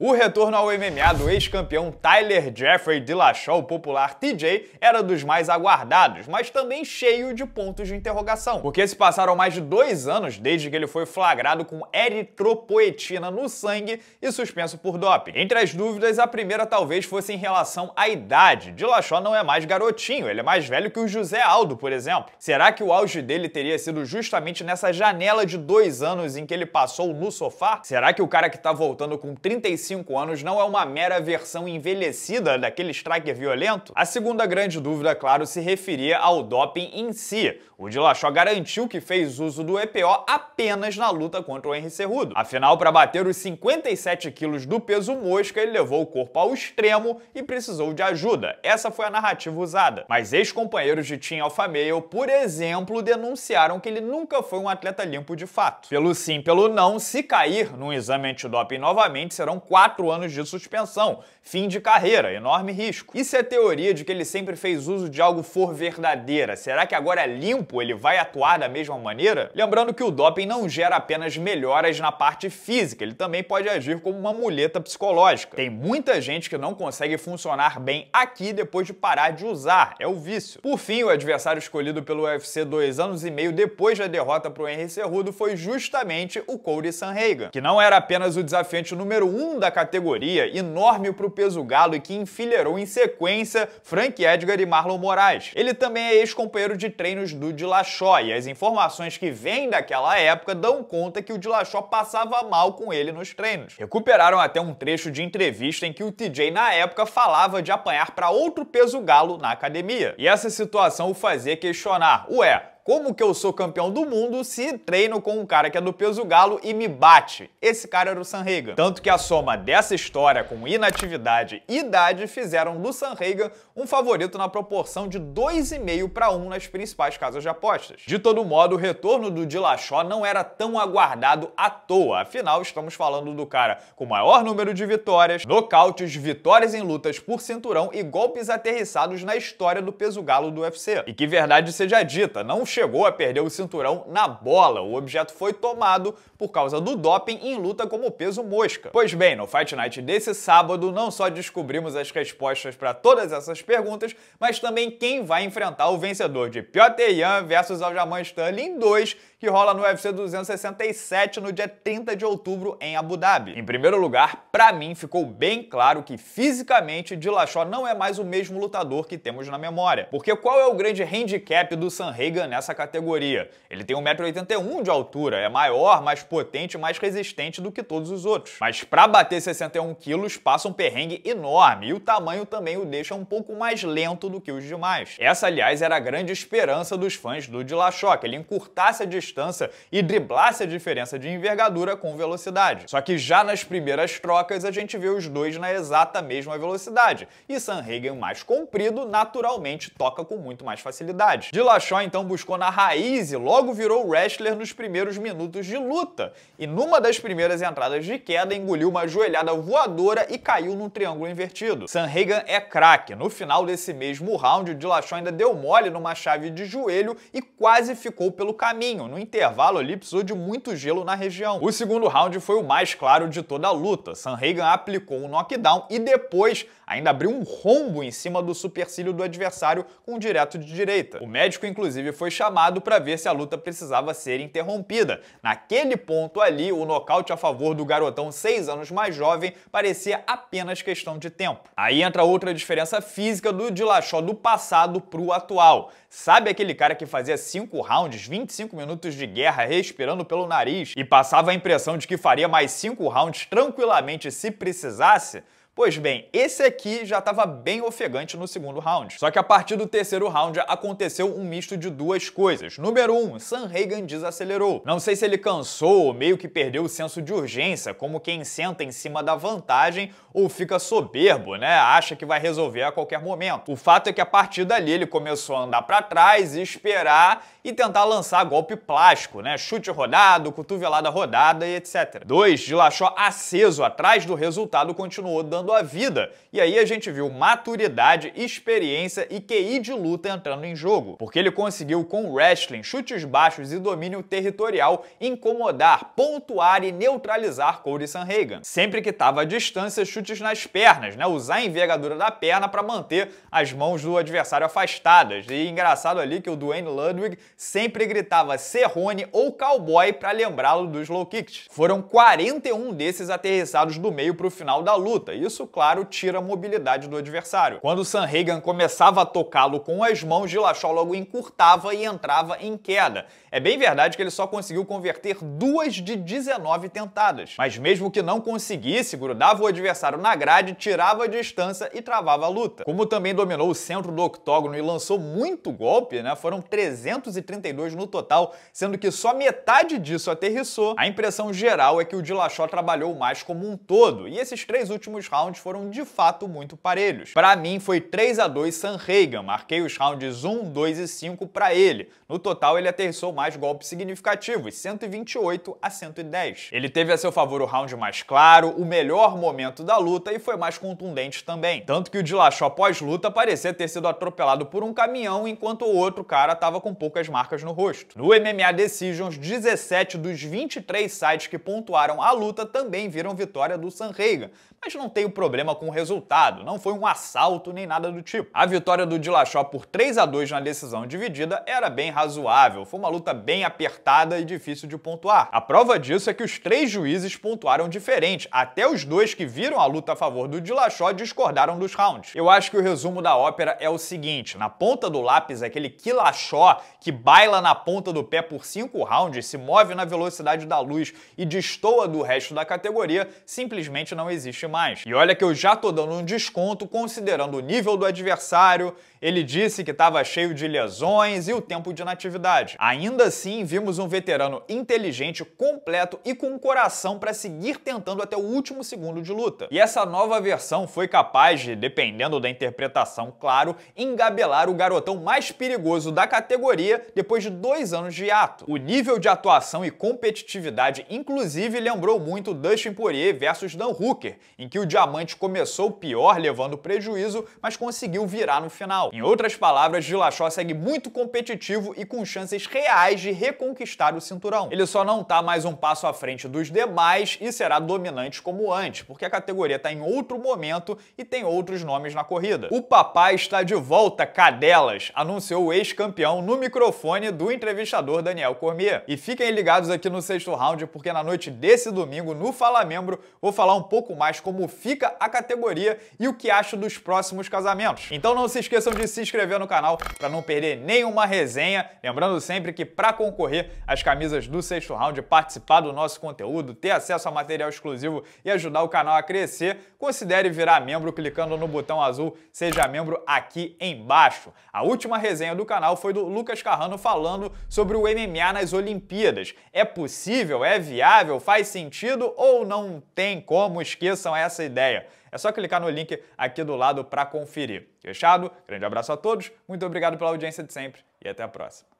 O retorno ao MMA do ex-campeão Tyler Jeffrey Dillashaw, popular TJ, era dos mais aguardados, mas também cheio de pontos de interrogação, porque se passaram mais de dois anos desde que ele foi flagrado com eritropoetina no sangue e suspenso por doping. Entre as dúvidas, a primeira talvez fosse em relação à idade. Dillashaw não é mais garotinho, ele é mais velho que o José Aldo, por exemplo. Será que o auge dele teria sido justamente nessa janela de dois anos em que ele passou no sofá? Será que o cara que tá voltando com 35 35 anos não é uma mera versão envelhecida daquele striker violento? A segunda grande dúvida, claro, se referia ao doping em si. O Dillashaw garantiu que fez uso do EPO apenas na luta contra o Henry Cerrudo. Afinal, para bater os 57 quilos do peso mosca, ele levou o corpo ao extremo e precisou de ajuda. Essa foi a narrativa usada. Mas ex-companheiros de Team Alpha Male, por exemplo, denunciaram que ele nunca foi um atleta limpo de fato. Pelo sim, pelo não, se cair num exame antidoping novamente, serão quatro quatro anos de suspensão, fim de carreira, enorme risco. E se a teoria de que ele sempre fez uso de algo for verdadeira, será que agora é limpo ele vai atuar da mesma maneira? Lembrando que o doping não gera apenas melhoras na parte física, ele também pode agir como uma muleta psicológica. Tem muita gente que não consegue funcionar bem aqui depois de parar de usar, é o vício. Por fim, o adversário escolhido pelo UFC dois anos e meio depois da derrota para o Henry Cerrudo foi justamente o Corey Sanhagen, que não era apenas o desafiante número um da da categoria, enorme para o peso galo e que enfileirou em sequência Frank Edgar e Marlon Moraes. Ele também é ex-companheiro de treinos do Dilachó e as informações que vêm daquela época dão conta que o Dilachó passava mal com ele nos treinos. Recuperaram até um trecho de entrevista em que o TJ na época falava de apanhar para outro peso galo na academia. E essa situação o fazia questionar, ué, como que eu sou campeão do mundo se treino com um cara que é do peso galo e me bate? Esse cara era o Reagan. Tanto que a soma dessa história com inatividade e idade fizeram do Reagan um favorito na proporção de 2,5 para 1 nas principais casas de apostas. De todo modo, o retorno do Dilachó não era tão aguardado à toa, afinal estamos falando do cara com maior número de vitórias, nocautes, vitórias em lutas por cinturão e golpes aterrissados na história do peso galo do UFC. E que verdade seja dita, não chegou a perder o cinturão na bola. O objeto foi tomado por causa do doping em luta como peso mosca. Pois bem, no Fight Night desse sábado, não só descobrimos as respostas para todas essas perguntas, mas também quem vai enfrentar o vencedor de Piotr Jan versus Aljamain Sterling 2, que rola no UFC 267 no dia 30 de outubro em Abu Dhabi. Em primeiro lugar, para mim ficou bem claro que fisicamente Dillashaw não é mais o mesmo lutador que temos na memória. Porque qual é o grande handicap do Reagan nessa nessa categoria. Ele tem 1,81m de altura, é maior, mais potente mais resistente do que todos os outros. Mas para bater 61kg passa um perrengue enorme e o tamanho também o deixa um pouco mais lento do que os demais. Essa, aliás, era a grande esperança dos fãs do Dillashaw, que ele encurtasse a distância e driblasse a diferença de envergadura com velocidade. Só que já nas primeiras trocas a gente vê os dois na exata mesma velocidade, e Sanhagen mais comprido naturalmente toca com muito mais facilidade. Dillashaw então buscou na raiz e logo virou wrestler nos primeiros minutos de luta. E numa das primeiras entradas de queda, engoliu uma joelhada voadora e caiu num triângulo invertido. Reagan é craque. No final desse mesmo round, o Dillashaw ainda deu mole numa chave de joelho e quase ficou pelo caminho. No intervalo ali, precisou de muito gelo na região. O segundo round foi o mais claro de toda a luta. Reagan aplicou um knockdown e depois ainda abriu um rombo em cima do supercílio do adversário com um direto de direita. O médico, inclusive, foi chamado para ver se a luta precisava ser interrompida. Naquele ponto ali, o nocaute a favor do garotão seis anos mais jovem parecia apenas questão de tempo. Aí entra outra diferença física do Dilachó do passado pro atual. Sabe aquele cara que fazia cinco rounds, 25 minutos de guerra respirando pelo nariz e passava a impressão de que faria mais cinco rounds tranquilamente se precisasse? Pois bem, esse aqui já estava bem ofegante no segundo round. Só que a partir do terceiro round aconteceu um misto de duas coisas. Número 1, um, Sam Reagan desacelerou. Não sei se ele cansou ou meio que perdeu o senso de urgência, como quem senta em cima da vantagem ou fica soberbo, né? Acha que vai resolver a qualquer momento. O fato é que a partir dali ele começou a andar para trás e esperar e tentar lançar golpe plástico, né? Chute rodado, cotovelada rodada e etc. Dois, Dilachó aceso atrás do resultado continuou dando a vida. E aí a gente viu maturidade, experiência e QI de luta entrando em jogo, porque ele conseguiu com wrestling, chutes baixos e domínio territorial incomodar, pontuar e neutralizar Cody Sanhagan. Sempre que estava à distância, chutes nas pernas, né? Usar a envergadura da perna para manter as mãos do adversário afastadas. E engraçado ali que o Dwayne Ludwig sempre gritava Serrone ou Cowboy para lembrá-lo dos low kicks. Foram 41 desses aterrissados do meio para o final da luta. Isso, claro, tira a mobilidade do adversário. Quando Sanhagen começava a tocá-lo com as mãos, Dillashaw logo encurtava e entrava em queda. É bem verdade que ele só conseguiu converter duas de 19 tentadas. Mas mesmo que não conseguisse, grudava o adversário na grade, tirava a distância e travava a luta. Como também dominou o centro do octógono e lançou muito golpe, né, foram 330 132 no total, sendo que só metade disso aterrissou, a impressão geral é que o Dilachó trabalhou mais como um todo, e esses três últimos rounds foram de fato muito parelhos. Para mim foi 3 a 2 San Reagan, marquei os rounds 1, 2 e 5 para ele. No total ele aterrissou mais golpes significativos, 128 a 110. Ele teve a seu favor o round mais claro, o melhor momento da luta e foi mais contundente também. Tanto que o Dilachó pós-luta parecia ter sido atropelado por um caminhão enquanto o outro cara estava com poucas marcas marcas no rosto. No MMA Decisions, 17 dos 23 sites que pontuaram a luta também viram vitória do Sanreiga, mas não tem o problema com o resultado, não foi um assalto nem nada do tipo. A vitória do Dillashaw por 3 a 2 na decisão dividida era bem razoável, foi uma luta bem apertada e difícil de pontuar. A prova disso é que os três juízes pontuaram diferente, até os dois que viram a luta a favor do Dillashaw discordaram dos rounds. Eu acho que o resumo da ópera é o seguinte, na ponta do lápis é aquele Killashaw que baila na ponta do pé por cinco rounds, se move na velocidade da luz e destoa do resto da categoria, simplesmente não existe mais. E olha que eu já tô dando um desconto considerando o nível do adversário, ele disse que estava cheio de lesões e o tempo de natividade. Ainda assim, vimos um veterano inteligente, completo e com coração para seguir tentando até o último segundo de luta. E essa nova versão foi capaz de, dependendo da interpretação, claro, engabelar o garotão mais perigoso da categoria depois de dois anos de ato. O nível de atuação e competitividade, inclusive, lembrou muito Dustin Poirier versus Dan Hooker, em que o diamante começou pior, levando prejuízo, mas conseguiu virar no final. Em outras palavras, Dillashaw segue muito competitivo e com chances reais de reconquistar o cinturão. Ele só não tá mais um passo à frente dos demais e será dominante como antes, porque a categoria está em outro momento e tem outros nomes na corrida. O papai está de volta, cadelas, anunciou o ex-campeão no microfone microfone do entrevistador Daniel Cormier. E fiquem ligados aqui no sexto round, porque na noite desse domingo, no Fala Membro, vou falar um pouco mais como fica a categoria e o que acho dos próximos casamentos. Então não se esqueçam de se inscrever no canal para não perder nenhuma resenha. Lembrando sempre que para concorrer às camisas do sexto round, participar do nosso conteúdo, ter acesso a material exclusivo e ajudar o canal a crescer, considere virar membro clicando no botão azul Seja Membro aqui embaixo. A última resenha do canal foi do Lucas Carrano ano falando sobre o MMA nas Olimpíadas. É possível? É viável? Faz sentido ou não tem como? Esqueçam essa ideia. É só clicar no link aqui do lado para conferir. Fechado? Grande abraço a todos, muito obrigado pela audiência de sempre e até a próxima.